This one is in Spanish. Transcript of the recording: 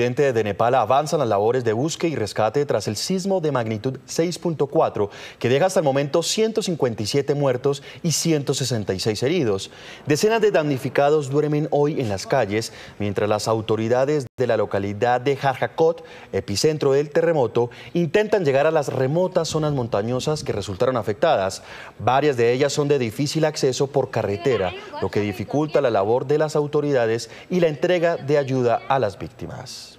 presidente de Nepal avanzan las labores de búsqueda y rescate tras el sismo de magnitud 6.4 que deja hasta el momento 157 muertos y 166 heridos. Decenas de damnificados duermen hoy en las calles mientras las autoridades de la localidad de Jarjakot, epicentro del terremoto, intentan llegar a las remotas zonas montañosas que resultaron afectadas. Varias de ellas son de difícil acceso por carretera, lo que dificulta la labor de las autoridades y la entrega de ayuda a las víctimas.